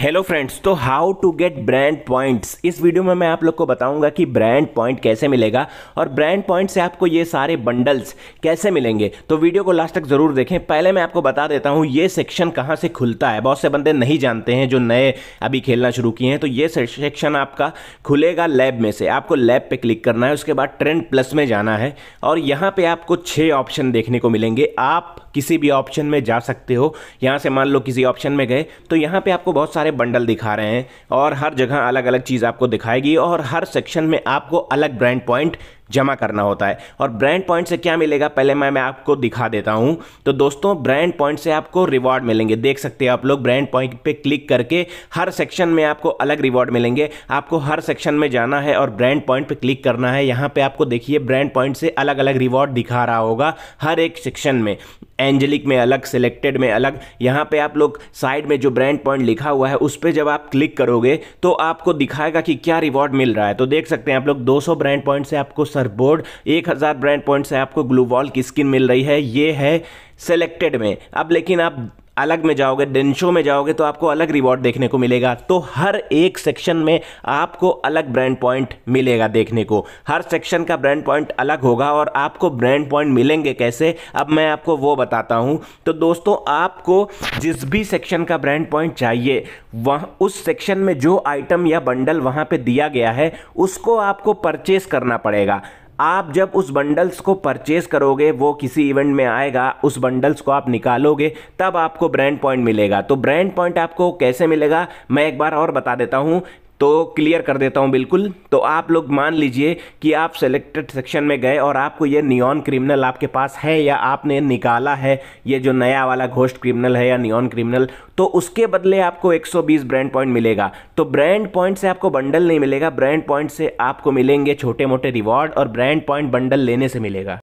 hello friends तो how to get brand points इस video में मैं आप लोग को बताऊंगा कि ब्रांड पॉइंट कैसे मिलेगा और ब्रांड पॉइंट से आपको ये सारे बंडल्स कैसे मिलेंगे तो वीडियो को लास्ट तक ज़रूर देखें पहले मैं आपको बता देता हूँ ये सेक्शन कहाँ से खुलता है बहुत से बंदे नहीं जानते हैं जो नए अभी खेलना शुरू किए हैं तो ये सेक्शन आपका खुलेगा लैब में से आपको लैब पर क्लिक करना है उसके बाद ट्रेंड प्लस में जाना है और यहाँ पर आपको छः ऑप्शन देखने को मिलेंगे आप किसी भी ऑप्शन में जा सकते हो यहाँ से मान लो किसी ऑप्शन में गए तो यहाँ पर आपको बहुत सारे सारे बंडल दिखा रहे हैं और हर जगह अलग अलग चीज़ आपको दिखाएगी और हर सेक्शन में आपको अलग ब्रांड पॉइंट जमा करना होता है और ब्रांड पॉइंट से क्या मिलेगा पहले मैं मैं आपको दिखा देता हूं तो दोस्तों ब्रांड पॉइंट से आपको रिवॉर्ड मिलेंगे देख सकते हैं आप लोग ब्रांड पॉइंट पे क्लिक करके हर सेक्शन में आपको अलग रिवॉर्ड मिलेंगे आपको हर सेक्शन में जाना है और ब्रांड पॉइंट पे क्लिक करना है यहाँ पर आपको देखिए ब्रांड पॉइंट से अलग अलग रिवॉर्ड दिखा रहा होगा हर एक सेक्शन में एंजलिक में अलग सिलेक्टेड में अलग यहाँ पे आप लोग साइड में जो ब्रांड पॉइंट लिखा हुआ है उस पर जब आप क्लिक करोगे तो आपको दिखाएगा कि क्या रिवॉर्ड मिल रहा है तो देख सकते हैं आप लोग 200 ब्रांड पॉइंट से आपको सरबोर्ड 1000 ब्रांड पॉइंट से आपको ग्लूवॉल की स्किन मिल रही है ये है सेलेक्टेड में अब लेकिन आप अलग में जाओगे डेंशो में जाओगे तो आपको अलग रिवॉर्ड देखने को मिलेगा तो हर एक सेक्शन में आपको अलग ब्रांड पॉइंट मिलेगा देखने को हर सेक्शन का ब्रांड पॉइंट अलग होगा और आपको ब्रांड पॉइंट मिलेंगे कैसे अब मैं आपको वो बताता हूँ तो दोस्तों आपको जिस भी सेक्शन का ब्रांड पॉइंट चाहिए वह उस सेक्शन में जो आइटम या बंडल वहाँ पर दिया गया है उसको आपको परचेस करना पड़ेगा आप जब उस बंडल्स को परचेज़ करोगे वो किसी इवेंट में आएगा उस बंडल्स को आप निकालोगे तब आपको ब्रांड पॉइंट मिलेगा तो ब्रांड पॉइंट आपको कैसे मिलेगा मैं एक बार और बता देता हूँ तो क्लियर कर देता हूँ बिल्कुल तो आप लोग मान लीजिए कि आप सेलेक्टेड सेक्शन में गए और आपको ये नियॉन क्रिमिनल आपके पास है या आपने निकाला है ये जो नया वाला घोष्ट क्रिमिनल है या नियॉन क्रिमिनल तो उसके बदले आपको 120 ब्रांड पॉइंट मिलेगा तो ब्रांड पॉइंट से आपको बंडल नहीं मिलेगा ब्रांड पॉइंट से आपको मिलेंगे छोटे मोटे रिवॉर्ड और ब्रांड पॉइंट बंडल लेने से मिलेगा